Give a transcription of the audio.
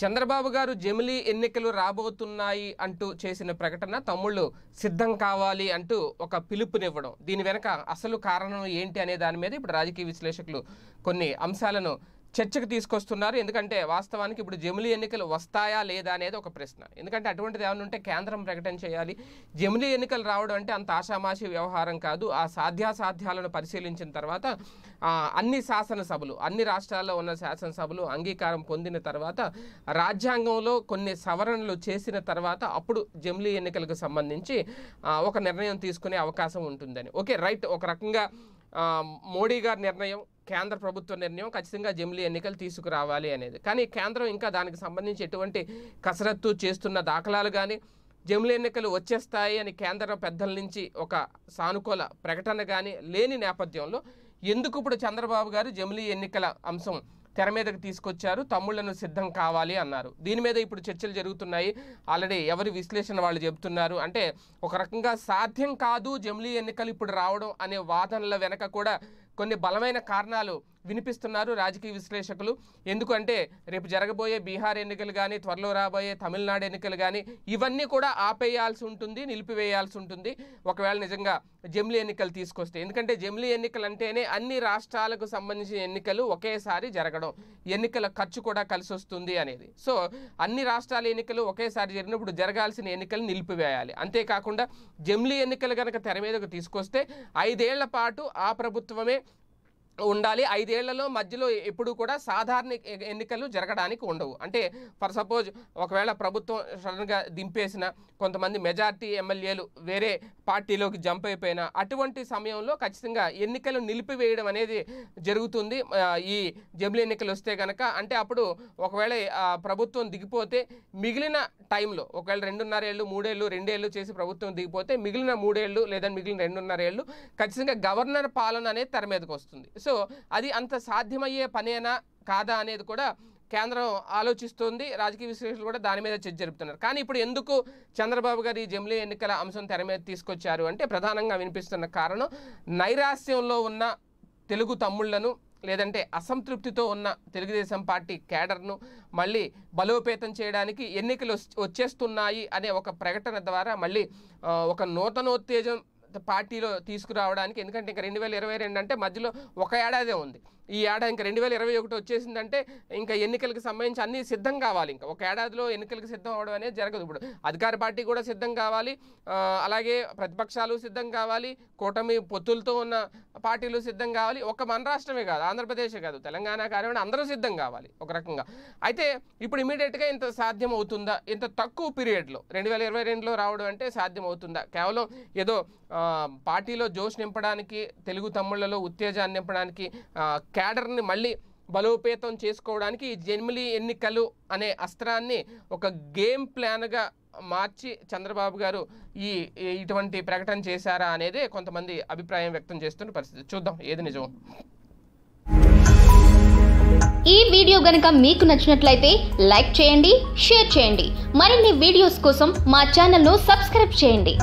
చంద్రబాబు గారు జమిలీ ఎన్నికలు రాబోతున్నాయి అంటూ చేసిన ప్రకటన తమ్ముళ్ళు సిద్ధం కావాలి అంటూ ఒక పిలుపునివ్వడం దీని వెనక అసలు కారణం ఏంటి అనే దాని మీద ఇప్పుడు రాజకీయ విశ్లేషకులు కొన్ని అంశాలను చర్చకు తీసుకొస్తున్నారు ఎందుకంటే వాస్తవానికి ఇప్పుడు జమిలీ ఎన్నికలు వస్తాయా లేదా అనేది ఒక ప్రశ్న ఎందుకంటే అటువంటిది ఏమైనా ఉంటే కేంద్రం ప్రకటన చేయాలి జమిలీ ఎన్నికలు రావడం అంటే అంత ఆషామాషి వ్యవహారం కాదు ఆ సాధ్యాసాధ్యాలను పరిశీలించిన తర్వాత అన్ని శాసనసభలు అన్ని రాష్ట్రాల్లో ఉన్న శాసనసభలు అంగీకారం పొందిన తర్వాత రాజ్యాంగంలో కొన్ని సవరణలు చేసిన తర్వాత అప్పుడు జమిలీ ఎన్నికలకు సంబంధించి ఒక నిర్ణయం తీసుకునే అవకాశం ఉంటుందని ఓకే రైట్ ఒక రకంగా మోడీ గారి నిర్ణయం కేంద్ర ప్రభుత్వ నిర్ణయం ఖచ్చితంగా జమిలీ ఎన్నికలు తీసుకురావాలి అనేది కానీ కేంద్రం ఇంకా దానికి సంబంధించి ఎటువంటి కసరత్తు చేస్తున్న దాఖలాలు కానీ జమిలీ ఎన్నికలు వచ్చేస్తాయి అని కేంద్ర పెద్దల నుంచి ఒక సానుకూల ప్రకటన కానీ లేని నేపథ్యంలో ఎందుకు ఇప్పుడు చంద్రబాబు గారు జమిలీ ఎన్నికల అంశం తెర మీదకి తీసుకొచ్చారు తమ్ముళ్లను సిద్ధం కావాలి అన్నారు దీని మీద ఇప్పుడు చర్చలు జరుగుతున్నాయి ఆల్రెడీ ఎవరి విశ్లేషణ వాళ్ళు చెబుతున్నారు అంటే ఒక రకంగా సాధ్యం కాదు జమిలీ ఎన్నికలు ఇప్పుడు రావడం అనే వాదనల వెనక కూడా కొన్ని బలమైన కారణాలు వినిపిస్తున్నారు రాజకీయ విశ్లేషకులు ఎందుకంటే రేపు జరగబోయే బీహార్ ఎన్నికలు కానీ త్వరలో రాబోయే తమిళనాడు ఎన్నికలు కానీ ఇవన్నీ కూడా ఆపేయాల్సి ఉంటుంది నిలిపివేయాల్సి ఉంటుంది ఒకవేళ నిజంగా జమిలీ ఎన్నికలు తీసుకొస్తే ఎందుకంటే జమిలీ ఎన్నికలు అంటేనే అన్ని రాష్ట్రాలకు సంబంధించిన ఎన్నికలు ఒకేసారి జరగడం ఎన్నికల ఖర్చు కూడా కలిసి వస్తుంది అనేది సో అన్ని రాష్ట్రాల ఎన్నికలు ఒకేసారి జరిగినప్పుడు జరగాల్సిన ఎన్నికలు నిలిపివేయాలి అంతేకాకుండా జమిలీ ఎన్నికలు కనుక తెర మీదకు తీసుకొస్తే ఐదేళ్ల పాటు ఆ ప్రభుత్వమే ఉండాలి ఐదేళ్లలో మధ్యలో ఎప్పుడు కూడా సాధారణ ఎన్నికలు జరగడానికి ఉండవు అంటే ఫర్ సపోజ్ ఒకవేళ ప్రభుత్వం సడన్గా దింపేసిన కొంతమంది మెజార్టీ ఎమ్మెల్యేలు వేరే పార్టీలోకి జంప్ అయిపోయిన అటువంటి సమయంలో ఖచ్చితంగా ఎన్నికలు నిలిపివేయడం అనేది జరుగుతుంది ఈ జమిలీ ఎన్నికలు వస్తే కనుక అంటే అప్పుడు ఒకవేళ ప్రభుత్వం దిగిపోతే మిగిలిన టైంలో ఒకవేళ రెండున్నరేళ్ళు మూడేళ్ళు రెండేళ్ళు చేసి ప్రభుత్వం దిగిపోతే మిగిలిన మూడేళ్ళు లేదా మిగిలిన రెండున్నరేళ్ళు ఖచ్చితంగా గవర్నర్ పాలన అనేది తెర మీదకి వస్తుంది సో అది అంత సాధ్యమయ్యే పనేనా కాదా అనేది కూడా కేంద్రం ఆలోచిస్తోంది రాజకీయ విశ్లేషకులు కూడా దాని మీద చర్చ జరుపుతున్నారు కానీ ఇప్పుడు ఎందుకు చంద్రబాబు గారు ఈ జమిలీ ఎన్నికల అంశం తెర మీద తీసుకొచ్చారు అంటే ప్రధానంగా వినిపిస్తున్న కారణం నైరాస్యంలో ఉన్న తెలుగు తమ్ముళ్లను లేదంటే అసంతృప్తితో ఉన్న తెలుగుదేశం పార్టీ కేడర్ను మళ్ళీ బలోపేతం చేయడానికి ఎన్నికలు వచ్చేస్తున్నాయి అనే ఒక ప్రకటన ద్వారా మళ్ళీ ఒక నూతనోత్తేజం పార్టీలో తీసుకురావడానికి ఎందుకంటే ఇంకా రెండు వేల ఇరవై రెండు అంటే మధ్యలో ఒక ఏడాదే ఉంది ఈ ఏడాది ఇంకా రెండు వేల ఇరవై ఒకటి వచ్చేసిందంటే ఇంకా ఎన్నికలకు సంబంధించి అన్ని సిద్ధం కావాలి ఇంకా ఒక ఏడాదిలో ఎన్నికలకు సిద్ధం అవడం అనేది జరగదు ఇప్పుడు అధికార పార్టీ కూడా సిద్ధం కావాలి అలాగే ప్రతిపక్షాలు సిద్ధం కావాలి కూటమి పొత్తులతో ఉన్న పార్టీలు సిద్ధం కావాలి ఒక మన రాష్ట్రమే కాదు ఆంధ్రప్రదేశే కాదు తెలంగాణ కానివ్వండి అందరూ సిద్ధం కావాలి ఒక రకంగా అయితే ఇప్పుడు ఇమీడియట్గా ఇంత సాధ్యం అవుతుందా ఇంత తక్కువ పీరియడ్లో రెండు వేల ఇరవై రెండులో రావడం అంటే సాధ్యం అవుతుందా కేవలం ఏదో పార్టీలో జోష్ నింపడానికి తెలుగు తమ్ముళ్లలో ఉత్తేజాన్ని నింపడానికి క్యాడర్ని మళ్ళీ బలోపేతం చేసుకోవడానికి జన్మిలి ఎన్నికలు అనే అస్త్రాన్ని ఒక గేమ్ ప్లాన్గా మార్చి చంద్రబాబు గారు ఈ ఇటువంటి ప్రకటన చేశారా అనేది కొంతమంది అభిప్రాయం వ్యక్తం చేస్తున్న పరిస్థితి చూద్దాం ఏది నిజం ఈ వీడియో గనక మీకు నచ్చినట్లయితే లైక్ చేయండి షేర్ చేయండి మరిన్ని వీడియోస్ కోసం మా ఛానల్ను సబ్స్క్రైబ్ చేయండి